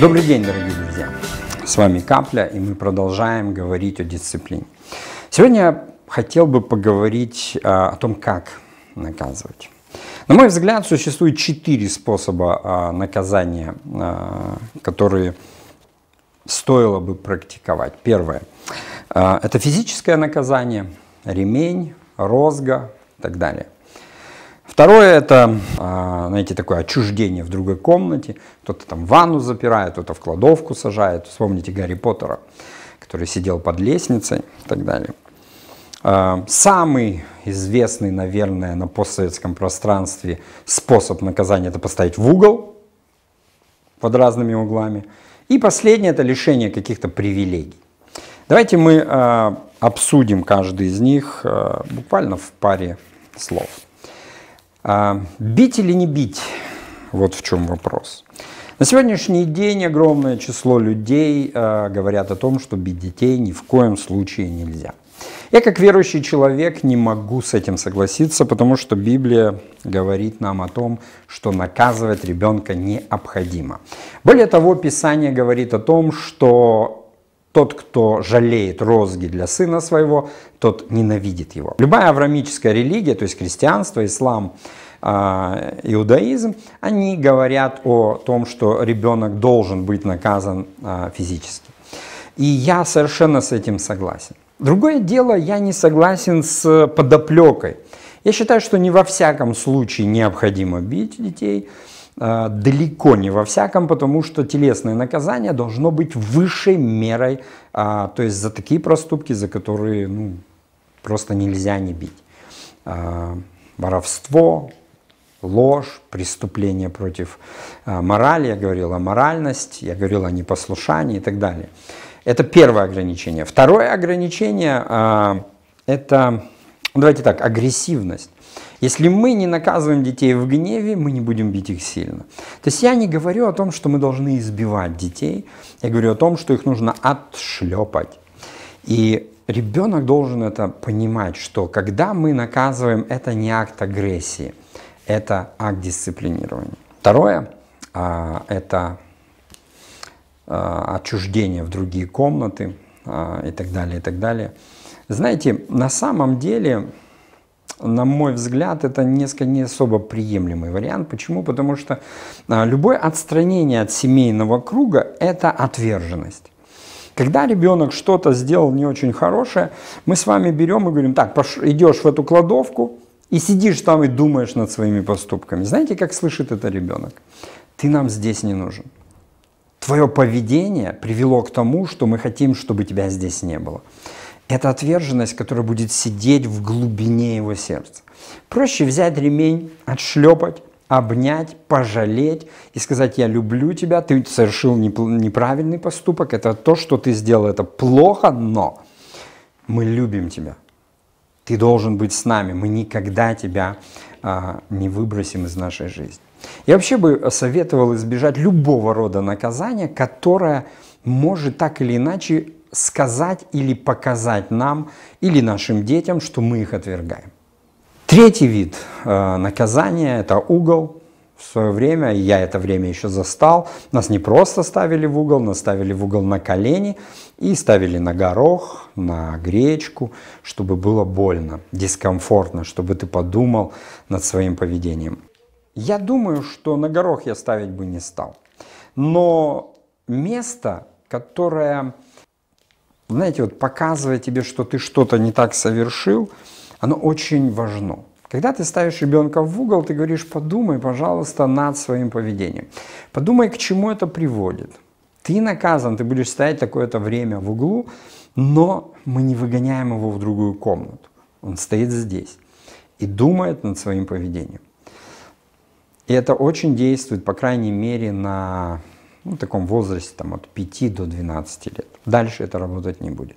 Добрый день, дорогие друзья! С вами Капля, и мы продолжаем говорить о дисциплине. Сегодня я хотел бы поговорить а, о том, как наказывать. На мой взгляд, существует четыре способа а, наказания, а, которые стоило бы практиковать. Первое – это физическое наказание, ремень, розга и так далее – Второе это, а, знаете, такое отчуждение в другой комнате. Кто-то там ванну запирает, кто-то в кладовку сажает. Вспомните Гарри Поттера, который сидел под лестницей и так далее. А, самый известный, наверное, на постсоветском пространстве способ наказания – это поставить в угол под разными углами. И последнее – это лишение каких-то привилегий. Давайте мы а, обсудим каждый из них буквально в паре слов. А, бить или не бить? Вот в чем вопрос. На сегодняшний день огромное число людей э, говорят о том, что бить детей ни в коем случае нельзя. Я как верующий человек не могу с этим согласиться, потому что Библия говорит нам о том, что наказывать ребенка необходимо. Более того, Писание говорит о том, что тот, кто жалеет розги для сына своего, тот ненавидит его. Любая аврамическая религия, то есть христианство, ислам, а, иудаизм, они говорят о том, что ребенок должен быть наказан а, физически. И я совершенно с этим согласен. Другое дело, я не согласен с подоплекой. Я считаю, что не во всяком случае необходимо бить детей. Э, далеко не во всяком, потому что телесное наказание должно быть высшей мерой, а, то есть за такие проступки, за которые ну, просто нельзя не бить. А, воровство, ложь, преступление против а, морали, я говорил о моральности, я говорил о непослушании и так далее. Это первое ограничение. Второе ограничение – это Давайте так, агрессивность. Если мы не наказываем детей в гневе, мы не будем бить их сильно. То есть я не говорю о том, что мы должны избивать детей, я говорю о том, что их нужно отшлепать. И ребенок должен это понимать, что когда мы наказываем, это не акт агрессии, это акт дисциплинирования. Второе а, это а, отчуждение в другие комнаты а, и так далее, и так далее. Знаете, на самом деле, на мой взгляд, это несколько не особо приемлемый вариант. Почему? Потому что а, любое отстранение от семейного круга – это отверженность. Когда ребенок что-то сделал не очень хорошее, мы с вами берем и говорим, так, идешь в эту кладовку и сидишь там и думаешь над своими поступками. Знаете, как слышит это ребенок? Ты нам здесь не нужен. Твое поведение привело к тому, что мы хотим, чтобы тебя здесь не было. Это отверженность, которая будет сидеть в глубине его сердца. Проще взять ремень, отшлепать, обнять, пожалеть и сказать, я люблю тебя, ты совершил неправильный поступок, это то, что ты сделал, это плохо, но мы любим тебя. Ты должен быть с нами, мы никогда тебя а, не выбросим из нашей жизни. Я вообще бы советовал избежать любого рода наказания, которое может так или иначе сказать или показать нам или нашим детям, что мы их отвергаем. Третий вид э, наказания – это угол. В свое время, я это время еще застал, нас не просто ставили в угол, нас ставили в угол на колени и ставили на горох, на гречку, чтобы было больно, дискомфортно, чтобы ты подумал над своим поведением. Я думаю, что на горох я ставить бы не стал. Но место, которое знаете, вот показывая тебе, что ты что-то не так совершил, оно очень важно. Когда ты ставишь ребенка в угол, ты говоришь, подумай, пожалуйста, над своим поведением. Подумай, к чему это приводит. Ты наказан, ты будешь стоять такое-то время в углу, но мы не выгоняем его в другую комнату. Он стоит здесь и думает над своим поведением. И это очень действует, по крайней мере, на ну, в таком возрасте там, от 5 до 12 лет. Дальше это работать не будет.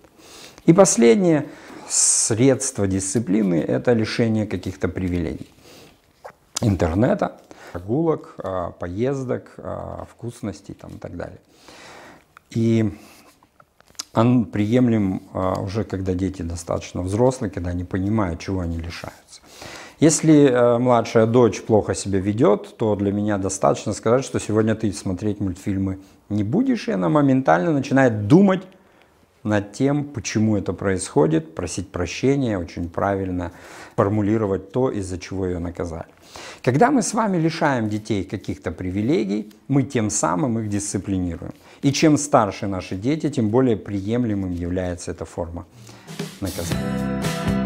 И последнее средство дисциплины – это лишение каких-то привилегий. Интернета, прогулок, а, поездок, а, вкусностей там, и так далее. И он приемлем а, уже, когда дети достаточно взрослые, когда они понимают, чего они лишаются. Если э, младшая дочь плохо себя ведет, то для меня достаточно сказать, что сегодня ты смотреть мультфильмы не будешь, и она моментально начинает думать над тем, почему это происходит, просить прощения, очень правильно формулировать то, из-за чего ее наказали. Когда мы с вами лишаем детей каких-то привилегий, мы тем самым их дисциплинируем. И чем старше наши дети, тем более приемлемым является эта форма наказания.